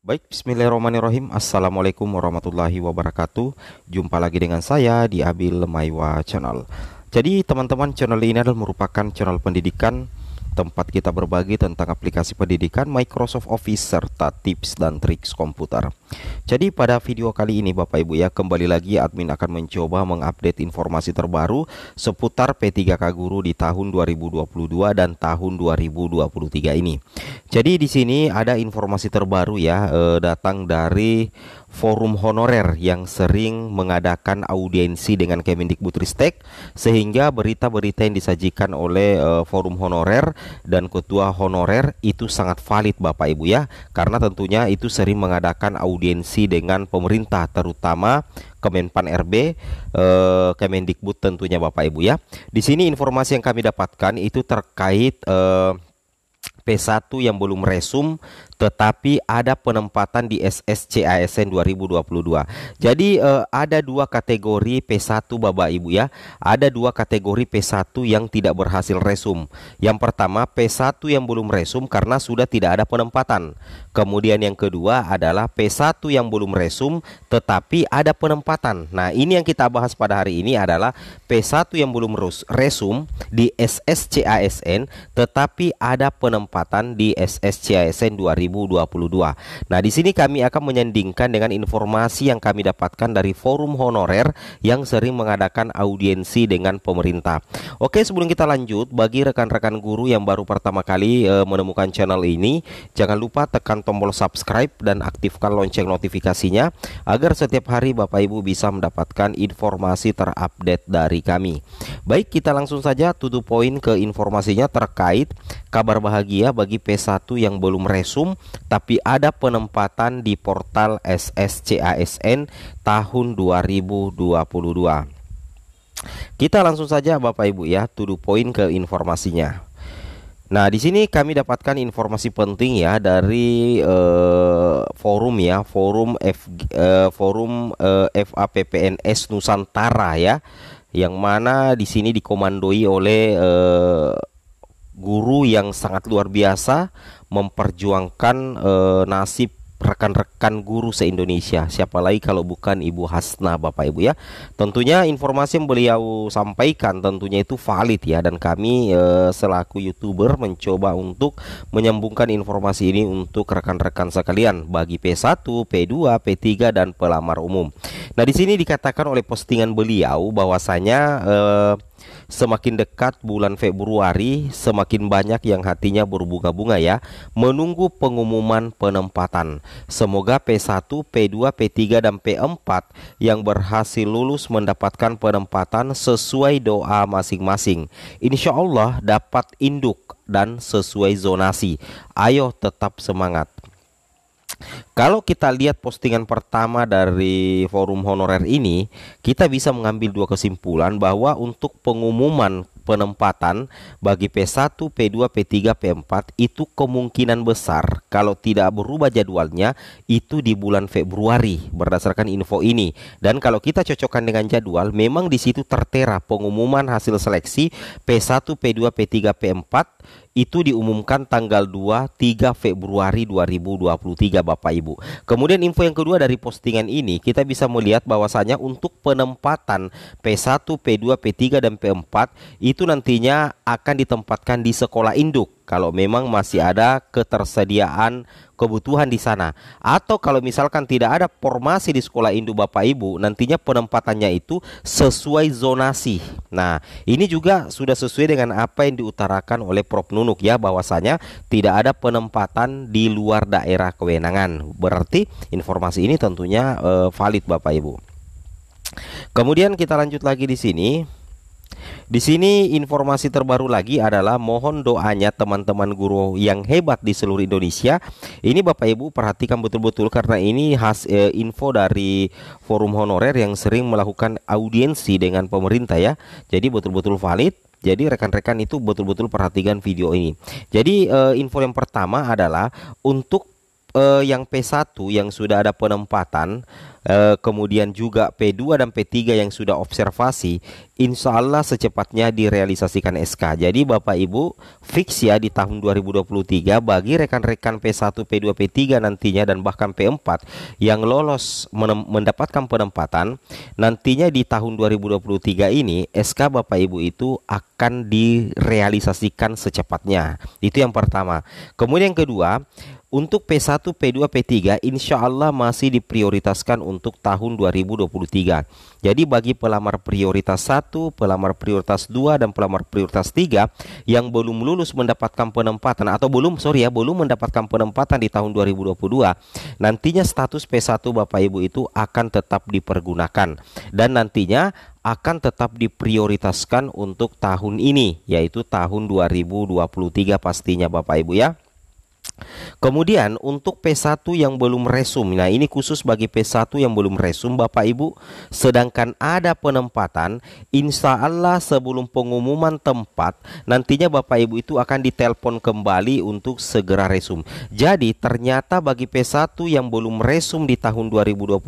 Baik, bismillahirrahmanirrahim. Assalamualaikum warahmatullahi wabarakatuh. Jumpa lagi dengan saya di Abil Maywa Channel. Jadi, teman-teman, channel ini adalah merupakan channel pendidikan tempat kita berbagi tentang aplikasi pendidikan Microsoft Office serta tips dan trik komputer. Jadi pada video kali ini Bapak Ibu ya kembali lagi admin akan mencoba mengupdate informasi terbaru seputar P3K Guru di tahun 2022 dan tahun 2023 ini. Jadi di sini ada informasi terbaru ya eh, datang dari forum honorer yang sering mengadakan audiensi dengan Kemendikbudristek sehingga berita-berita yang disajikan oleh uh, forum honorer dan ketua honorer itu sangat valid Bapak Ibu ya karena tentunya itu sering mengadakan audiensi dengan pemerintah terutama Kemenpan RB eh, Kemendikbud tentunya Bapak Ibu ya. Di sini informasi yang kami dapatkan itu terkait eh, P1 yang belum resum tetapi ada penempatan di SSCASN 2022. Jadi eh, ada dua kategori P1 Bapak Ibu ya. Ada dua kategori P1 yang tidak berhasil resum. Yang pertama P1 yang belum resum karena sudah tidak ada penempatan. Kemudian yang kedua adalah P1 yang belum resum tetapi ada penempatan. Nah, ini yang kita bahas pada hari ini adalah P1 yang belum resum di SSCASN tetapi ada penempatan di SSCASN 2022. 2022. Nah, di sini kami akan menyandingkan dengan informasi yang kami dapatkan dari forum honorer yang sering mengadakan audiensi dengan pemerintah. Oke, sebelum kita lanjut, bagi rekan-rekan guru yang baru pertama kali e, menemukan channel ini, jangan lupa tekan tombol subscribe dan aktifkan lonceng notifikasinya agar setiap hari Bapak Ibu bisa mendapatkan informasi terupdate dari kami. Baik, kita langsung saja tutup poin ke informasinya terkait kabar bahagia bagi P1 yang belum resum tapi ada penempatan di portal SSCASN tahun 2022. Kita langsung saja Bapak Ibu ya, tuduh poin ke informasinya. Nah, di sini kami dapatkan informasi penting ya dari eh, forum ya, forum F, eh, forum eh, FAPPNS Nusantara ya yang mana di sini dikomandoi oleh eh, guru yang sangat luar biasa memperjuangkan e, nasib rekan-rekan guru se-Indonesia. Siapa lagi kalau bukan Ibu Hasna, Bapak Ibu ya. Tentunya informasi yang beliau sampaikan tentunya itu valid ya dan kami e, selaku YouTuber mencoba untuk menyambungkan informasi ini untuk rekan-rekan sekalian bagi P1, P2, P3 dan pelamar umum. Nah, di sini dikatakan oleh postingan beliau bahwasanya eh, semakin dekat bulan Februari, semakin banyak yang hatinya berbunga-bunga ya, menunggu pengumuman penempatan. Semoga P1, P2, P3 dan P4 yang berhasil lulus mendapatkan penempatan sesuai doa masing-masing. Insya Allah dapat induk dan sesuai zonasi. Ayo tetap semangat. Kalau kita lihat postingan pertama dari forum honorer ini, kita bisa mengambil dua kesimpulan bahwa untuk pengumuman penempatan bagi P1, P2, P3, P4 itu kemungkinan besar kalau tidak berubah jadwalnya itu di bulan Februari berdasarkan info ini. Dan kalau kita cocokkan dengan jadwal, memang di situ tertera pengumuman hasil seleksi P1, P2, P3, P4 itu diumumkan tanggal 2 3 Februari 2023 Bapak Ibu. Kemudian info yang kedua dari postingan ini kita bisa melihat bahwasanya untuk penempatan P1, P2, P3 dan P4 itu nantinya akan ditempatkan di sekolah induk kalau memang masih ada ketersediaan kebutuhan di sana atau kalau misalkan tidak ada formasi di sekolah induk Bapak Ibu nantinya penempatannya itu sesuai zonasi. Nah, ini juga sudah sesuai dengan apa yang diutarakan oleh Prof Nunuk ya bahwasanya tidak ada penempatan di luar daerah kewenangan. Berarti informasi ini tentunya eh, valid Bapak Ibu. Kemudian kita lanjut lagi di sini. Di sini informasi terbaru lagi adalah mohon doanya teman-teman guru yang hebat di seluruh Indonesia. Ini Bapak Ibu perhatikan betul-betul karena ini khas eh, info dari forum honorer yang sering melakukan audiensi dengan pemerintah ya. Jadi betul-betul valid. Jadi rekan-rekan itu betul-betul perhatikan video ini. Jadi eh, info yang pertama adalah untuk uh, yang P1 yang sudah ada penempatan, uh, kemudian juga P2 dan P3 yang sudah observasi, insya Allah secepatnya direalisasikan SK. Jadi Bapak Ibu fix ya di tahun 2023 bagi rekan-rekan P1, P2, P3 nantinya dan bahkan P4 yang lolos mendapatkan penempatan, nantinya di tahun 2023 ini SK Bapak Ibu itu akan direalisasikan secepatnya. Itu yang pertama. Kemudian yang kedua, untuk P1, P2, P3 insya Allah masih diprioritaskan untuk tahun 2023. Jadi bagi pelamar prioritas 1, pelamar prioritas 2, dan pelamar prioritas 3 yang belum lulus mendapatkan penempatan atau belum sorry ya belum mendapatkan penempatan di tahun 2022 nantinya status P1 Bapak Ibu itu akan tetap dipergunakan dan nantinya akan tetap diprioritaskan untuk tahun ini yaitu tahun 2023 pastinya Bapak Ibu ya. Kemudian untuk P1 yang belum resum, nah ini khusus bagi P1 yang belum resum Bapak Ibu, sedangkan ada penempatan, insya Allah sebelum pengumuman tempat, nantinya Bapak Ibu itu akan ditelepon kembali untuk segera resum. Jadi ternyata bagi P1 yang belum resum di tahun 2022,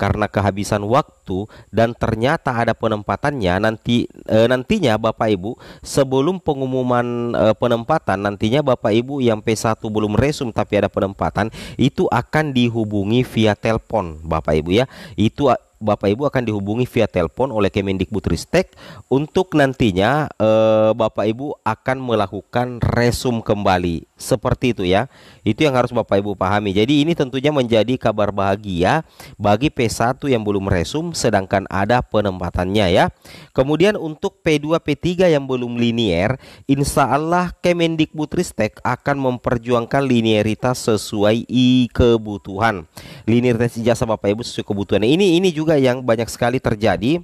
karena kehabisan waktu, waktu dan ternyata ada penempatannya nanti e, nantinya Bapak Ibu sebelum pengumuman e, penempatan nantinya Bapak Ibu yang P1 belum resum tapi ada penempatan itu akan dihubungi via telepon Bapak Ibu ya. Itu Bapak Ibu akan dihubungi via telepon oleh Kemendikbudristek untuk nantinya eh, Bapak Ibu akan melakukan resum kembali. Seperti itu ya. Itu yang harus Bapak Ibu pahami. Jadi ini tentunya menjadi kabar bahagia bagi P1 yang belum resum sedangkan ada penempatannya ya. Kemudian untuk P2 P3 yang belum linier, insya Allah Kemendikbudristek akan memperjuangkan linearitas sesuai i kebutuhan. Linearitas ijazah Bapak Ibu sesuai kebutuhan. Ini ini juga juga yang banyak sekali terjadi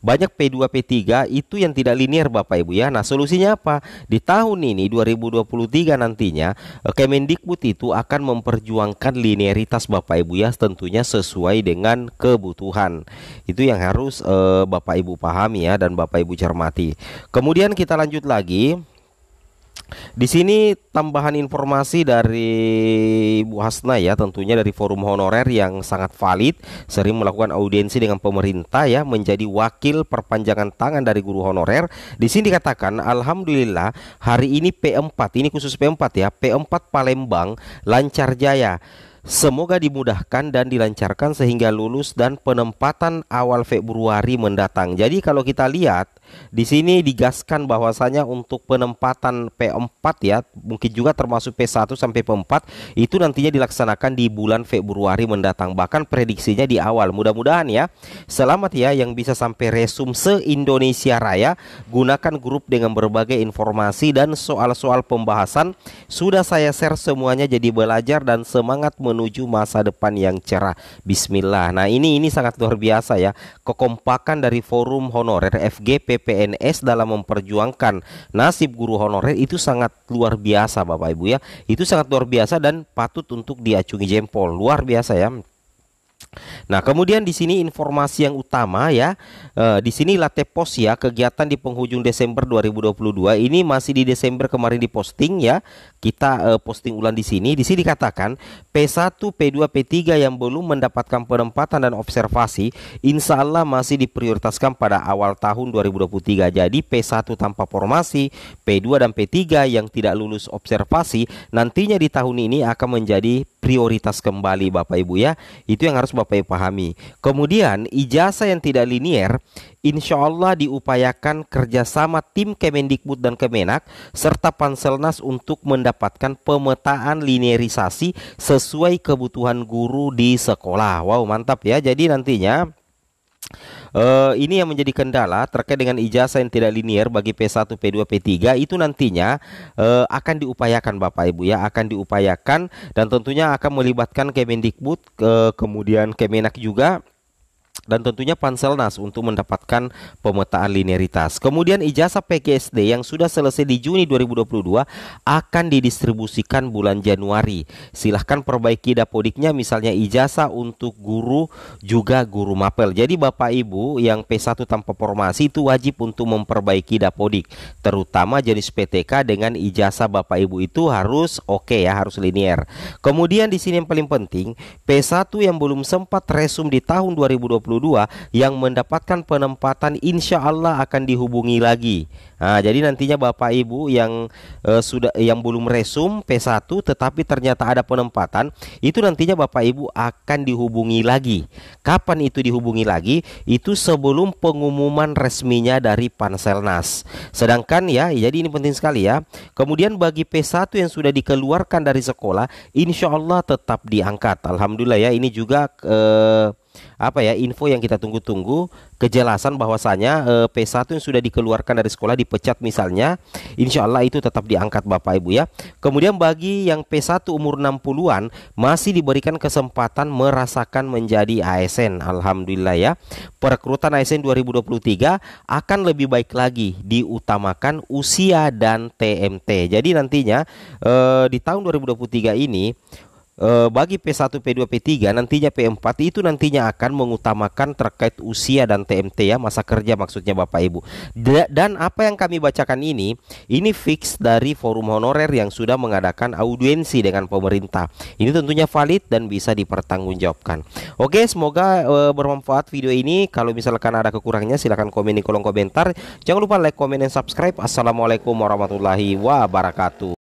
banyak P2 P3 itu yang tidak linear Bapak Ibu ya. Nah, solusinya apa? Di tahun ini 2023 nantinya eh, Kemendikbud itu akan memperjuangkan linearitas Bapak Ibu ya tentunya sesuai dengan kebutuhan. Itu yang harus eh, Bapak Ibu pahami ya dan Bapak Ibu cermati. Kemudian kita lanjut lagi di sini tambahan informasi dari Bu Hasna ya tentunya dari forum honorer yang sangat valid sering melakukan audiensi dengan pemerintah ya menjadi wakil perpanjangan tangan dari guru honorer. Di sini dikatakan alhamdulillah hari ini P4 ini khusus P4 ya P4 Palembang lancar jaya. Semoga dimudahkan dan dilancarkan sehingga lulus dan penempatan awal Februari mendatang. Jadi kalau kita lihat di sini digaskan bahwasanya untuk penempatan P4 ya, mungkin juga termasuk P1 sampai P4 itu nantinya dilaksanakan di bulan Februari mendatang. Bahkan prediksinya di awal. Mudah-mudahan ya. Selamat ya yang bisa sampai se Indonesia Raya. Gunakan grup dengan berbagai informasi dan soal-soal pembahasan sudah saya share semuanya jadi belajar dan semangat menuju masa depan yang cerah. Bismillah. Nah, ini ini sangat luar biasa ya. Kekompakan dari forum honorer FGP PNS dalam memperjuangkan nasib guru honorer itu sangat luar biasa Bapak Ibu ya. Itu sangat luar biasa dan patut untuk diacungi jempol. Luar biasa ya. Nah, kemudian di sini informasi yang utama ya. E, di sini latte post ya, kegiatan di penghujung Desember 2022 ini masih di Desember kemarin diposting ya. Kita e, posting ulang di sini. Di sini dikatakan P1, P2, P3 yang belum mendapatkan penempatan dan observasi insya Allah masih diprioritaskan pada awal tahun 2023. Jadi P1 tanpa formasi, P2 dan P3 yang tidak lulus observasi nantinya di tahun ini akan menjadi prioritas kembali Bapak Ibu ya. Itu yang harus Bapak Ibu pahami. Kemudian ijazah yang tidak linier insya Allah diupayakan kerjasama tim Kemendikbud dan Kemenak serta Panselnas untuk mendapatkan pemetaan linearisasi sesuai kebutuhan guru di sekolah. Wow mantap ya. Jadi nantinya Uh, ini yang menjadi kendala terkait dengan ijazah yang tidak linier bagi P1, P2, P3 itu nantinya uh, akan diupayakan Bapak Ibu ya, akan diupayakan dan tentunya akan melibatkan Kemendikbud ke, kemudian Kemenak juga dan tentunya Panselnas untuk mendapatkan pemetaan linearitas. Kemudian ijazah PGSD yang sudah selesai di Juni 2022 akan didistribusikan bulan Januari. Silahkan perbaiki dapodiknya misalnya ijazah untuk guru juga guru mapel. Jadi Bapak Ibu yang P1 tanpa formasi itu wajib untuk memperbaiki dapodik terutama jenis PTK dengan ijazah Bapak Ibu itu harus oke okay ya, harus linear. Kemudian di sini yang paling penting P1 yang belum sempat resum di tahun 2020 yang mendapatkan penempatan insya Allah akan dihubungi lagi. Nah, jadi nantinya Bapak Ibu yang eh, sudah yang belum resum P1 tetapi ternyata ada penempatan, itu nantinya Bapak Ibu akan dihubungi lagi. Kapan itu dihubungi lagi? Itu sebelum pengumuman resminya dari Panselnas. Sedangkan ya, jadi ini penting sekali ya. Kemudian bagi P1 yang sudah dikeluarkan dari sekolah, insya Allah tetap diangkat. Alhamdulillah ya, ini juga eh, apa ya info yang kita tunggu-tunggu kejelasan bahwasanya e, eh, P1 yang sudah dikeluarkan dari sekolah dipecat misalnya Insya Allah itu tetap diangkat Bapak Ibu ya kemudian bagi yang P1 umur 60-an masih diberikan kesempatan merasakan menjadi ASN Alhamdulillah ya perekrutan ASN 2023 akan lebih baik lagi diutamakan usia dan TMT jadi nantinya e, di tahun 2023 ini Eh, bagi P1, P2, P3 nantinya P4 itu nantinya akan mengutamakan terkait usia dan TMT ya masa kerja maksudnya Bapak Ibu. Dan apa yang kami bacakan ini ini fix dari forum honorer yang sudah mengadakan audiensi dengan pemerintah. Ini tentunya valid dan bisa dipertanggungjawabkan. Oke, semoga e, bermanfaat video ini. Kalau misalkan ada kekurangnya silahkan komen di kolom komentar. Jangan lupa like, komen dan subscribe. Assalamualaikum warahmatullahi wabarakatuh.